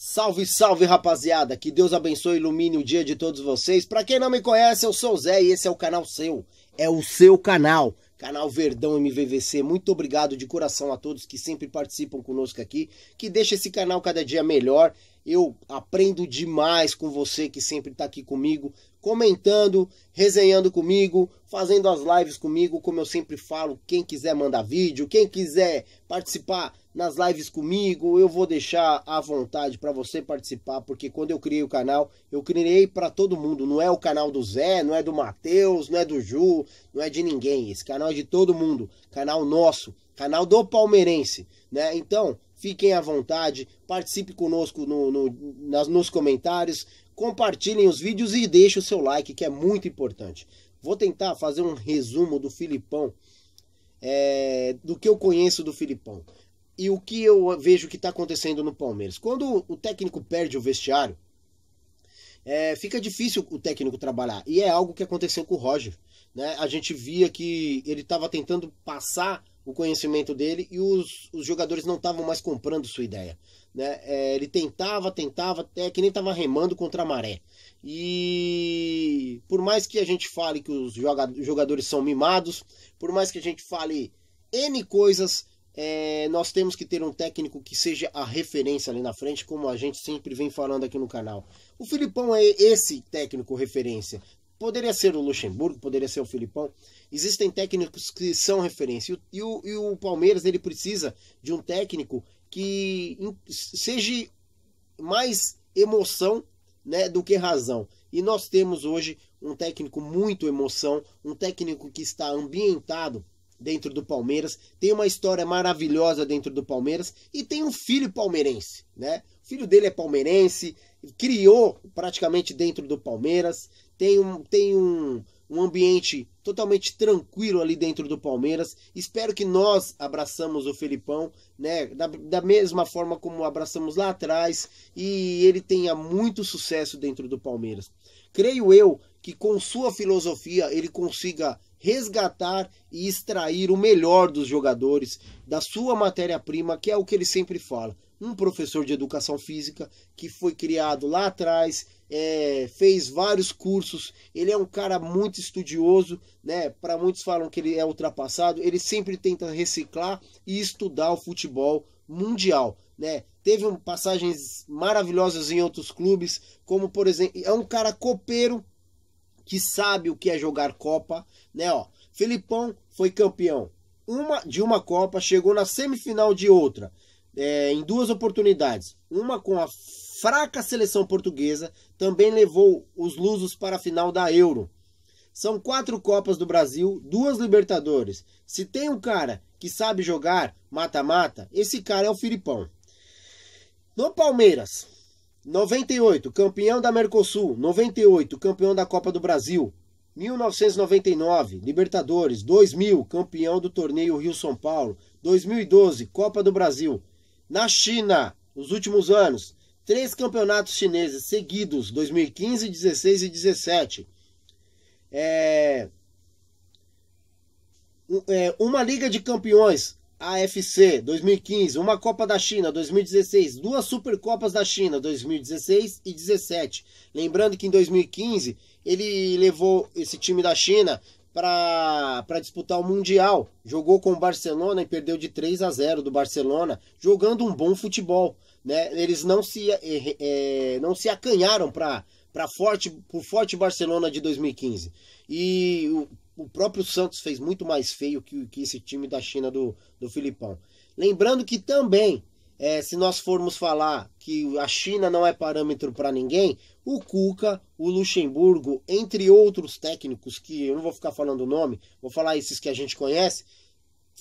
Salve, salve rapaziada, que Deus abençoe e ilumine o dia de todos vocês. Para quem não me conhece, eu sou o Zé e esse é o canal seu, é o seu canal, canal Verdão MVVC. Muito obrigado de coração a todos que sempre participam conosco aqui, que deixa esse canal cada dia melhor eu aprendo demais com você que sempre está aqui comigo, comentando, resenhando comigo, fazendo as lives comigo, como eu sempre falo. Quem quiser mandar vídeo, quem quiser participar nas lives comigo, eu vou deixar à vontade para você participar, porque quando eu criei o canal, eu criei para todo mundo. Não é o canal do Zé, não é do Matheus, não é do Ju, não é de ninguém. Esse canal é de todo mundo, canal nosso, canal do palmeirense, né? Então, Fiquem à vontade, participe conosco no, no, nas, nos comentários, compartilhem os vídeos e deixe o seu like, que é muito importante. Vou tentar fazer um resumo do Filipão, é, do que eu conheço do Filipão e o que eu vejo que está acontecendo no Palmeiras. Quando o técnico perde o vestiário, é, fica difícil o técnico trabalhar. E é algo que aconteceu com o Roger. Né? A gente via que ele estava tentando passar o conhecimento dele e os, os jogadores não estavam mais comprando sua ideia. Né? É, ele tentava, tentava, até que nem estava remando contra a maré. E por mais que a gente fale que os jogadores são mimados, por mais que a gente fale N coisas, é, nós temos que ter um técnico que seja a referência ali na frente, como a gente sempre vem falando aqui no canal. O Filipão é esse técnico referência. Poderia ser o Luxemburgo, poderia ser o Filipão. Existem técnicos que são referência. E o, e o Palmeiras ele precisa de um técnico que seja mais emoção né, do que razão. E nós temos hoje um técnico muito emoção, um técnico que está ambientado dentro do Palmeiras, tem uma história maravilhosa dentro do Palmeiras e tem um filho palmeirense, né? O filho dele é palmeirense, criou praticamente dentro do Palmeiras, tem um, tem um, um ambiente totalmente tranquilo ali dentro do Palmeiras. Espero que nós abraçamos o Felipão, né? Da, da mesma forma como abraçamos lá atrás e ele tenha muito sucesso dentro do Palmeiras. Creio eu que com sua filosofia ele consiga resgatar e extrair o melhor dos jogadores, da sua matéria-prima, que é o que ele sempre fala. Um professor de educação física que foi criado lá atrás é, fez vários cursos, ele é um cara muito estudioso, né? Para muitos falam que ele é ultrapassado, ele sempre tenta reciclar e estudar o futebol mundial, né? Teve um, passagens maravilhosas em outros clubes, como por exemplo, é um cara copeiro que sabe o que é jogar Copa, né? Ó, Felipão foi campeão uma de uma Copa, chegou na semifinal de outra, é, em duas oportunidades, uma com a fraca seleção portuguesa também levou os lusos para a final da Euro. São quatro Copas do Brasil, duas Libertadores. Se tem um cara que sabe jogar mata-mata, esse cara é o Filipão. No Palmeiras, 98, campeão da Mercosul, 98, campeão da Copa do Brasil, 1999, Libertadores, 2000, campeão do torneio Rio-São Paulo, 2012, Copa do Brasil. Na China, nos últimos anos, três campeonatos chineses seguidos, 2015, 16 e 17. É, é... Uma Liga de Campeões, AFC, 2015. Uma Copa da China, 2016. Duas Supercopas da China, 2016 e 17. Lembrando que em 2015 ele levou esse time da China para disputar o Mundial. Jogou com o Barcelona e perdeu de 3 a 0 do Barcelona, jogando um bom futebol né? Eles não se, é, não se acanharam para para forte por forte Barcelona de 2015 e o, o, próprio Santos fez muito mais feio que, que esse time da China do, do Filipão lembrando que também é, se nós formos falar que a China não é parâmetro para ninguém, o Cuca, o Luxemburgo, entre outros técnicos que eu não vou ficar falando o nome, vou falar esses que a gente conhece,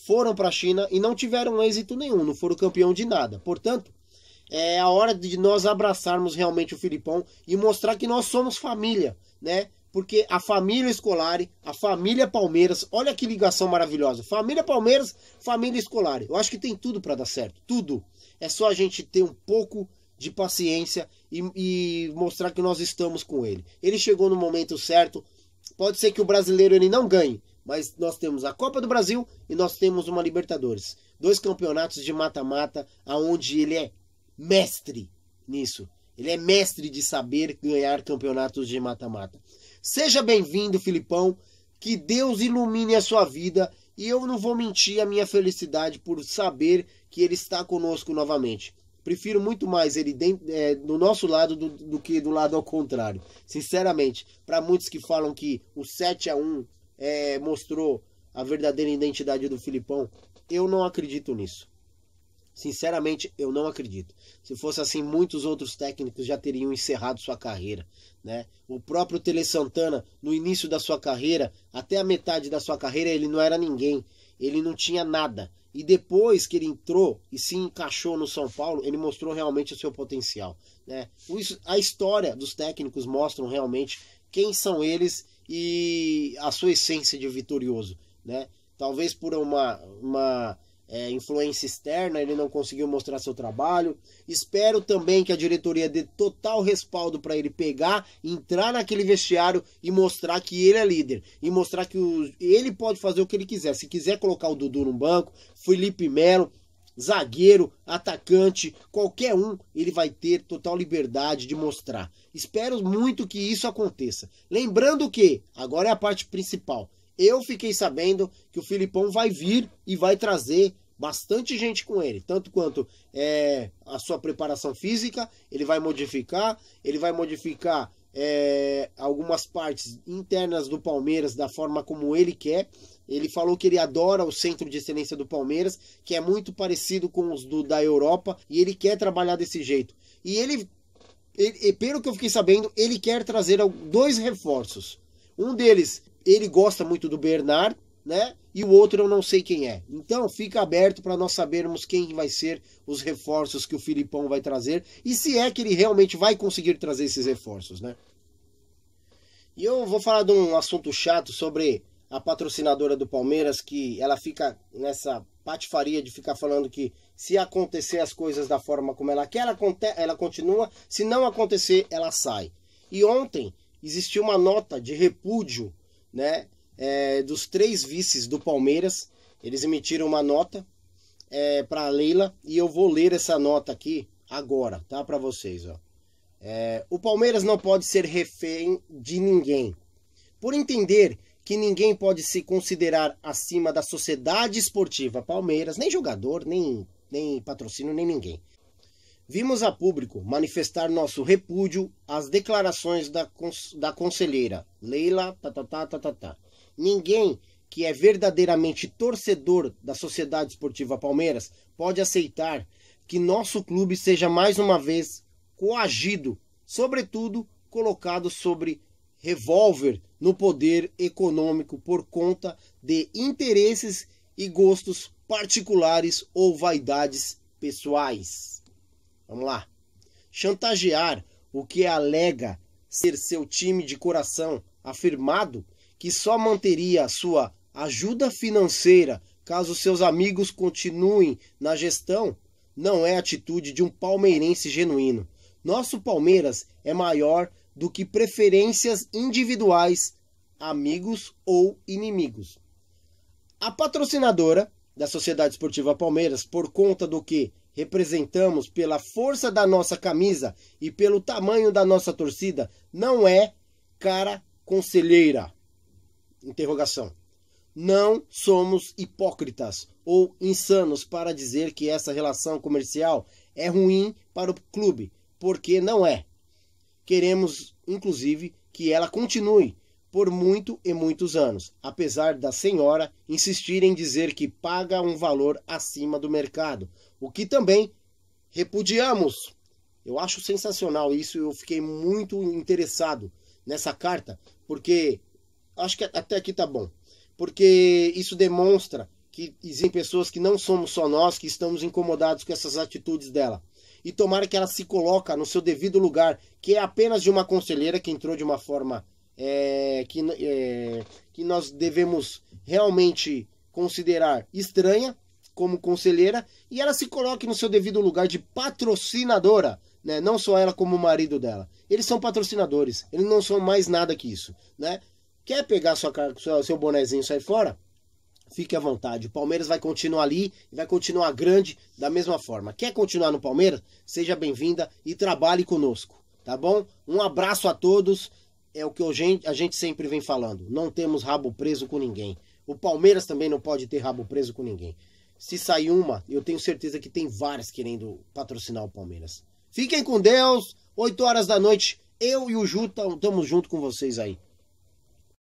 foram para a China e não tiveram êxito nenhum, não foram campeão de nada. Portanto, é a hora de nós abraçarmos realmente o Filipão e mostrar que nós somos família, né? Porque a família Escolari, a família Palmeiras, olha que ligação maravilhosa. Família Palmeiras, família Escolari. Eu acho que tem tudo para dar certo, tudo. É só a gente ter um pouco de paciência e, e, mostrar que nós estamos com ele. Ele chegou no momento certo. Pode ser que o brasileiro ele não ganhe, mas nós temos a Copa do Brasil e nós temos uma Libertadores, dois campeonatos de mata-mata aonde ele é mestre nisso. Ele é mestre de saber ganhar campeonatos de mata-mata. Seja bem-vindo, Filipão. Que Deus ilumine a sua vida e eu não vou mentir a minha felicidade por saber que ele está conosco novamente. Prefiro muito mais ele dentro, é, do nosso lado do, do, que do lado ao contrário. Sinceramente, para muitos que falam que o 7 a 1 é, mostrou a verdadeira identidade do Filipão, eu não acredito nisso. Sinceramente, eu não acredito. Se fosse assim, muitos outros técnicos já teriam encerrado sua carreira. Né? O próprio Tele Santana, no início da sua carreira, até a metade da sua carreira, ele não era ninguém. Ele não tinha nada. E depois que ele entrou e se encaixou no São Paulo, ele mostrou realmente o seu potencial. Né? A história dos técnicos mostram realmente quem são eles e a sua essência de vitorioso. Né? Talvez por uma, uma é, influência externa, ele não conseguiu mostrar seu trabalho. Espero também que a diretoria dê total respaldo para ele pegar, entrar naquele vestiário e mostrar que ele é líder e mostrar que o, ele pode fazer o que ele quiser. Se quiser colocar o Dudu no banco, Felipe Melo, zagueiro, atacante, qualquer um, ele vai ter total liberdade de mostrar. Espero muito que isso aconteça. Lembrando que agora é a parte principal. Eu fiquei sabendo que o Filipão vai vir e vai trazer bastante gente com ele, tanto quanto é, a sua preparação física, ele vai modificar, ele vai modificar é, algumas partes internas do Palmeiras da forma como ele quer. Ele falou que ele adora o centro de excelência do Palmeiras, que é muito parecido com os do, da Europa, e ele quer trabalhar desse jeito. E ele, ele, pelo que eu fiquei sabendo, ele quer trazer dois reforços. Um deles ele gosta muito do Bernard, né? E o outro eu não sei quem é. Então fica aberto para nós sabermos quem vai ser os reforços que o Filipão vai trazer e se é que ele realmente vai conseguir trazer esses reforços, né? E eu vou falar de um assunto chato sobre a patrocinadora do Palmeiras que ela fica nessa patifaria de ficar falando que se acontecer as coisas da forma como ela quer, ela, ela continua, se não acontecer, ela sai. E ontem existiu uma nota de repúdio né, é, dos três vices do Palmeiras. Eles emitiram uma nota é, para a Leila e eu vou ler essa nota aqui agora, tá, para vocês. Ó. É, o Palmeiras não pode ser refém de ninguém. Por entender que ninguém pode se considerar acima da sociedade esportiva Palmeiras, nem jogador, nem, nem patrocínio, nem ninguém. Vimos a público manifestar nosso repúdio às declarações da, da conselheira Leila tatatá, tatatá. Tá, tá, tá, Ninguém que é verdadeiramente torcedor da Sociedade Esportiva Palmeiras pode aceitar que nosso clube seja mais uma vez coagido, sobretudo colocado sobre revólver no poder econômico por conta de interesses e gostos particulares ou vaidades pessoais. Vamos lá. Chantagear o que alega ser seu time de coração, afirmado que só manteria sua ajuda financeira caso seus amigos continuem na gestão, não é atitude de um palmeirense genuíno. Nosso Palmeiras é maior do que preferências individuais, amigos ou inimigos. A patrocinadora da Sociedade Esportiva Palmeiras, por conta do que representamos pela força da nossa camisa e pelo tamanho da nossa torcida não é cara conselheira. Interrogação. Não somos hipócritas ou insanos para dizer que essa relação comercial é ruim para o clube, porque não é. Queremos, inclusive, que ela continue por muito e muitos anos, apesar da senhora insistir em dizer que paga um valor acima do mercado, o que também repudiamos. Eu acho sensacional isso, eu fiquei muito interessado nessa carta, porque acho que até aqui tá bom. Porque isso demonstra que existem pessoas que não somos só nós que estamos incomodados com essas atitudes dela. E tomara que ela se coloque no seu devido lugar, que é apenas de uma conselheira que entrou de uma forma é, que, é, que nós devemos realmente considerar estranha como conselheira e ela se coloque no seu devido lugar de patrocinadora, né? não só ela como o marido dela. Eles são patrocinadores, eles não são mais nada que isso. Né? Quer pegar sua, sua, seu bonezinho e sair fora? Fique à vontade. O Palmeiras vai continuar ali e vai continuar grande da mesma forma. Quer continuar no Palmeiras? Seja bem-vinda e trabalhe conosco, tá bom? Um abraço a todos é o que a gente, a gente sempre vem falando. Não temos rabo preso com ninguém. O Palmeiras também não pode ter rabo preso com ninguém. Se sair uma, eu tenho certeza que tem várias querendo patrocinar o Palmeiras. Fiquem com Deus. 8 horas da noite, eu e o Ju estamos junto com vocês aí.